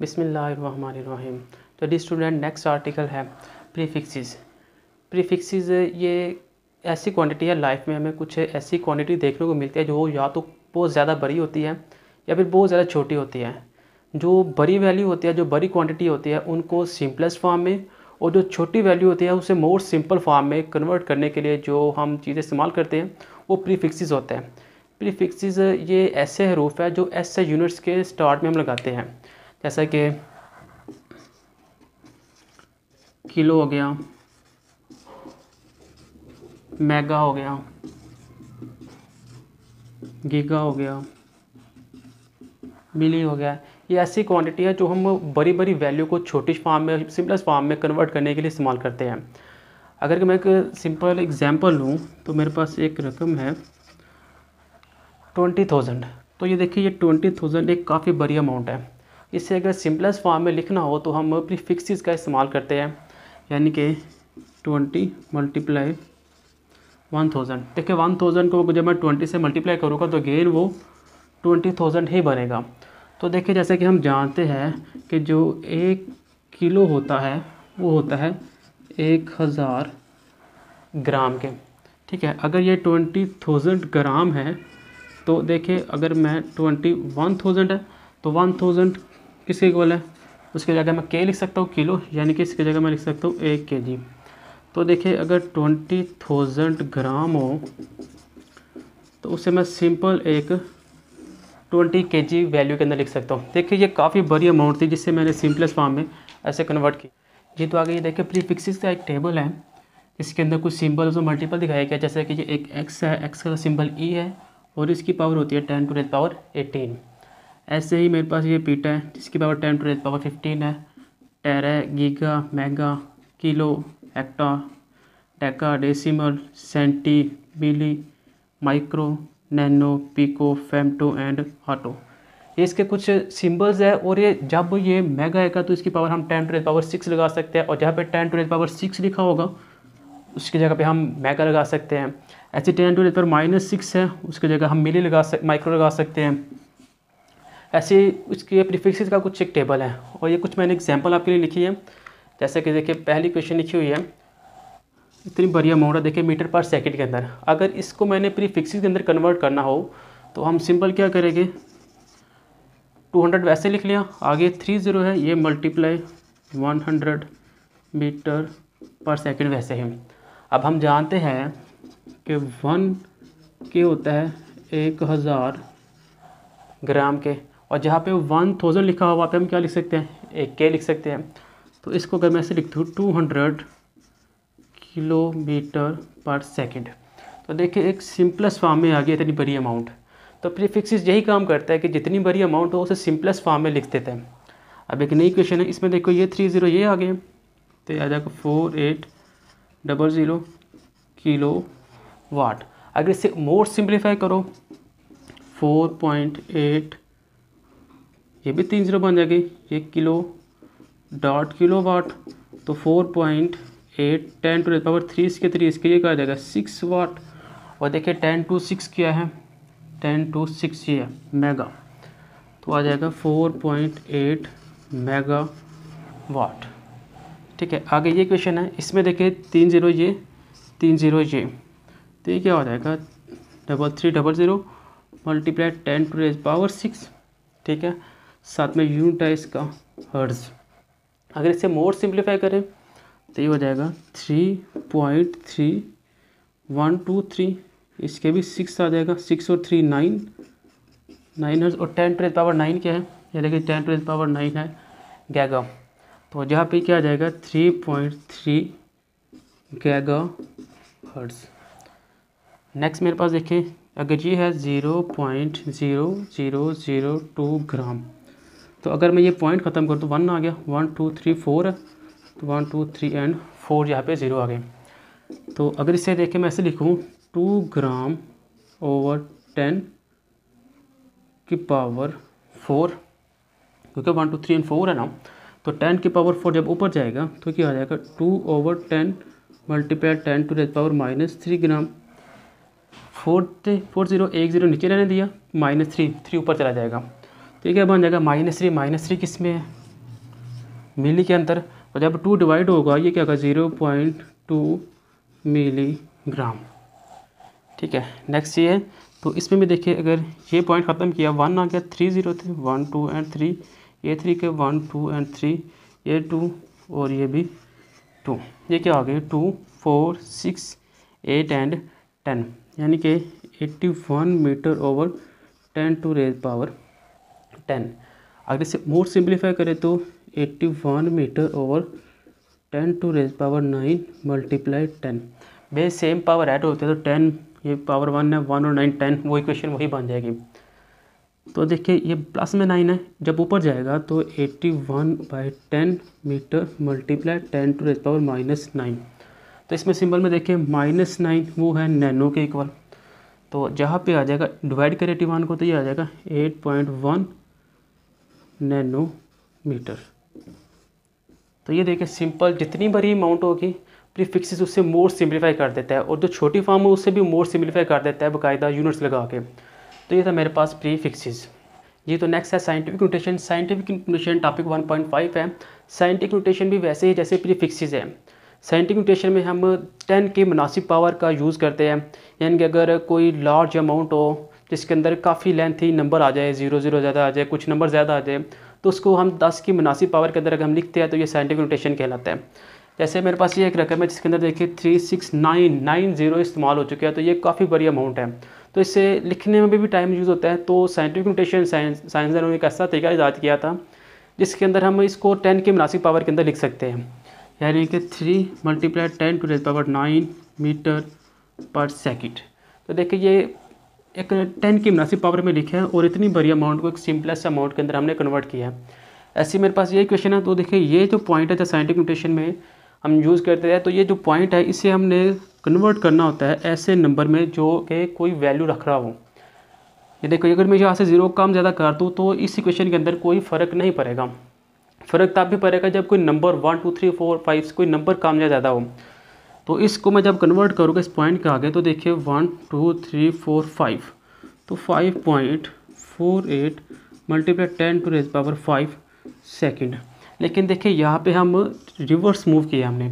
बिसमीम तो the student next article है प्रीफिक्सेस प्रीफिक्सेस ये ऐसी क्वांटिटी है लाइफ में हमें कुछ ऐसी क्वांटिटी देखने को मिलती है जो या तो बहुत ज़्यादा बड़ी होती है या फिर बहुत ज़्यादा छोटी होती है जो बड़ी वैल्यू होती है जो बड़ी क्वांटिटी होती है उनको सिंपलेस्ट फॉर्म में और जो छोटी वैल्यू होती है उसे मोर सिंपल फॉर्म में कन्वर्ट करने के लिए जो हम चीज़ें इस्तेमाल करते हैं वो प्रीफिक्सेस होते हैं प्रीफिक्सेस ये ऐसे हरूफ है जो ऐसे यूनिट्स के स्टार्ट में हम लगाते हैं जैसा कि किलो हो गया मेगा हो गया गीगा हो गया मिली हो गया ये ऐसी क्वांटिटी है जो हम बड़ी बड़ी वैल्यू को छोटी फॉर्म में सिंपलेस्ट फॉर्म में कन्वर्ट करने के लिए इस्तेमाल करते हैं अगर मैं एक सिंपल एग्जांपल लूँ तो मेरे पास एक रकम है ट्वेंटी थाउजेंड तो ये देखिए ये ट्वेंटी थाउजेंड एक काफ़ी बड़ी अमाउंट है इसे अगर सिंपलेस्ट फॉर्म में लिखना हो तो हम अपनी फिक्सिस का इस्तेमाल करते हैं यानी कि ट्वेंटी मल्टीप्लाई वन थाउजेंड देखिए वन थाउजेंड को जब मैं ट्वेंटी से मल्टीप्लाई करूँगा तो गेन वो ट्वेंटी थाउजेंड ही बनेगा तो देखिए जैसे कि हम जानते हैं कि जो एक किलो होता है वो होता है एक हज़ार ग्राम के ठीक है अगर ये ट्वेंटी थाउजेंड ग्राम है तो देखिए अगर मैं ट्वेंटी वन थाउजेंड है तो वन थाउजेंड किसके इक्वल है उसके जगह मैं के लिख सकता हूँ किलो यानी कि इसके जगह मैं लिख सकता हूँ एक के जी तो देखिए अगर ट्वेंटी थाउजेंड ग्राम हो तो उसे मैं सिंपल एक ट्वेंटी के जी वैल्यू के अंदर लिख सकता हूँ देखिए ये काफ़ी बड़ी अमाउंट थी जिससे मैंने सिंपलेस्ट फॉर्म में ऐसे कन्वर्ट की जी तो आगे ये देखिए प्रीफिक्सिस का एक टेबल है इसके अंदर कुछ सिंबल और मल्टीपल दिखाया गया जैसे कि ये एक एक्स है एक्स का सिंबल ई e है और इसकी पावर होती है ten to ten power eighteen ऐसे ही मेरे पास ये पीटा है जिसकी power ten to power fifteen है tera giga mega kilo hecto deka decimal centi milli micro nano pico femto and atto ये इसके कुछ सिंबल्स है और ये जब ये मेगा आएगा तो इसकी पावर हम टेन टू पावर सिक्स लगा सकते हैं और जहाँ पे टेन टू पावर सिक्स लिखा होगा उसकी जगह पे हम मेगा लगा सकते हैं ऐसे ten to raise power minus six है उसकी जगह हम मिली लगा सक माइक्रो लगा सकते हैं ऐसे इसके प्रीफिक्सेस का कुछ एक टेबल है और ये कुछ मैंने एग्जाम्पल आपके लिए लिखी है जैसे कि देखिए पहली क्वेश्चन लिखी हुई है इतनी बढ़िया मोड़ा देखिए मीटर पर सेकंड के अंदर अगर इसको मैंने प्रीफिक्सेस के अंदर कन्वर्ट करना हो तो हम सिंपल क्या करेंगे 200 वैसे लिख लिया आगे 30 है ये मल्टीप्लाई 100 मीटर पर सेकेंड वैसे है अब हम जानते हैं कि वन के होता है एक हज़ार ग्राम के और जहाँ पे वन थाउजेंड लिखा हुआ वहाँ पे हम क्या लिख सकते हैं एक के लिख सकते हैं तो इसको अगर मैं ऐसे लिख दूँ two hundred kilometre per second तो देखिए एक सिंपलेस्ट फॉर्म में आ गया इतनी बड़ी अमाउंट तो प्रीफिक्सिस यही काम करता है कि जितनी बड़ी अमाउंट हो उसे सिंपलेस्ट फॉर्म में लिख देते हैं अब एक नई क्वेश्चन है इसमें देखो ये थ्री ज़ीरो ये आ गए तो आ जाएगा four eight double zero kilowatt अगर इसे मोर सिंप्लीफाई करो फोर पॉइंट एट ये भी तीन जीरो बन जाएगी एक किलो डॉट किलो वाट तो four point eight ten to power three इसके थ्री इसके ये कहा जाएगा सिक्स वाट और देखिए टेन टू सिक्स क्या है टेन टू सिक्स ये है मेगा तो आ जाएगा four point eight megawatt ठीक है आगे ये क्वेश्चन है इसमें देखिए तीन जीरो ये तीन जीरो ये तो ये क्या हो जाएगा double three double zero multiply ten to raise power six ठीक है साथ में यूनिट है इसका हर्ज अगर इसे मोर सिंप्लीफाई करें तो ये हो जाएगा three point three one two three इसके भी सिक्स आ जाएगा सिक्स और थ्री नाइन नाइन हर्ज और टेन टू पावर नाइन क्या है ये देखिए टेन टू पावर नाइन है गैगा तो यहाँ पे क्या आ जाएगा थ्री पॉइंट थ्री गैगा हर्ज नेक्स्ट मेरे पास देखें अगर ये है zero point zero zero zero two gram तो अगर मैं ये पॉइंट ख़त्म करूँ तो वन आ गया वन टू थ्री फोर तो one two three and four यहाँ पे ज़ीरो आ गए तो अगर इसे देखें मैं ऐसे लिखूँ टू ग्राम ओवर टेन की पावर फोर क्योंकि one two three and four है ना तो टेन की पावर फोर जब ऊपर जाएगा तो क्या आ जाएगा two over ten multiply ten to raise power minus three gram four थे फोर ज़ीरो एक ज़ीरो नीचे रहने दिया माइनस थ्री थ्री ऊपर चला जाएगा तो ये क्या बन जाएगा माइनस थ्री माइनस थ्री किस में है मिली के अंतर और जब टू डिवाइड होगा ये क्या होगा ज़ीरो पॉइंट टू मिलीग्राम ठीक है नेक्स्ट ये है तो इसमें भी देखिए अगर ये पॉइंट ख़त्म किया वन आ गया थ्री ज़ीरो थे वन टू एंड थ्री ये थ्री के वन टू एंड थ्री ये टू और ये भी टू ये क्या हो गया two four six eight and ten यानी कि eighty one metre over ten to raise power ten अगर इसे मोर सिंप्लीफाई करें तो eighty one metre over ten to raise power nine multiply ten भैया सेम पावर ऐड होते हैं तो टेन ये पावर वन है वन और नाइन टेन वो इक्वेशन वही बन जाएगी तो देखिए ये प्लस में नाइन है जब ऊपर जाएगा तो eighty one by ten metre multiply ten to raise power minus nine तो इसमें सिंबल में देखिए माइनस नाइन वो है नैनो के इक्वल तो जहाँ पे आ जाएगा डिवाइड करें एटी वन को तो ये आ जाएगा एट पॉइंट वन नैनोमीटर तो ये देखिए सिंपल जितनी बड़ी अमाउंट होगी प्रीफिक्सेस उससे मोर सिंप्लीफाई कर देता है और जो छोटी फॉर्म है उससे भी मोर सिंप्लीफाई कर देता है बाकायदा यूनिट्स लगा के तो ये था मेरे पास प्रीफिक्सेस ये तो नेक्स्ट है scientific notation scientific notation topic 1.5 है साइंटिफिक नोटेशन भी वैसे ही जैसे प्रीफिक्सेस है साइंटिफिक नोटेशन में हम टेन के मुनासिब पावर का यूज़ करते हैं यानी कि अगर कोई लार्ज अमाउंट हो जिसके अंदर काफ़ी लेंथी नंबर आ जाए जीरो जीरो ज़्यादा आ जाए कुछ नंबर ज़्यादा आ जाए तो उसको हम दस की मुनासिब पावर के अंदर अगर हम लिखते हैं तो ये साइंटिफिक नोटेशन कहलाता है जैसे मेरे पास ये एक रकम है जिसके अंदर देखिए three six nine nine zero इस्तेमाल हो चुका है तो ये काफ़ी बड़ी अमाउंट है तो इससे लिखने में भी, भी टाइम यूज़ होता है तो साइंटिफिक नोटेशन साइंसदानों ने एक ऐसा तरीका ईजाद किया था जिसके अंदर हम इसको टेन के मुनासिब पावर के अंदर लिख सकते हैं यानी कि three multiply ten to raise power nine metre per second तो देखिए ये एक टेन की मुनासिब पावर में लिखे हैं और इतनी बड़ी अमाउंट को एक सिंपलेस अमाउंट के अंदर हमने कन्वर्ट किया है ऐसे मेरे पास ये क्वेश्चन है तो देखिए ये जो पॉइंट है जो साइंटिफिक नोटेशन में हम यूज़ करते हैं तो ये जो पॉइंट है इसे हमने कन्वर्ट करना होता है ऐसे नंबर में जो कि कोई वैल्यू रख रहा हो ये देखो अगर मैं यहाँ से ज़ीरो काम ज़्यादा कर दूँ तो इस क्वेश्चन के अंदर कोई फ़र्क नहीं पड़ेगा फ़र्क तब भी पड़ेगा जब कोई number one two three four five कोई नंबर काम ज़्यादा हो तो इसको मैं जब कन्वर्ट करूँगा इस पॉइंट के आगे तो देखिए one two three four five तो five point four eight multiply ten to raise power five second लेकिन देखिए यहाँ पे हम रिवर्स मूव किया हमने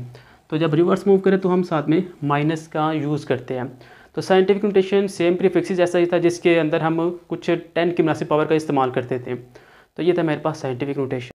तो जब रिवर्स मूव करें तो हम साथ में माइनस का यूज़ करते हैं तो साइंटिफिक नोटेशन सेम प्रीफिक्सिस ऐसा ही था जिसके अंदर हम कुछ टेन की मुनासिब पावर का इस्तेमाल करते थे तो ये था मेरे पास साइंटिफिक नोटेशन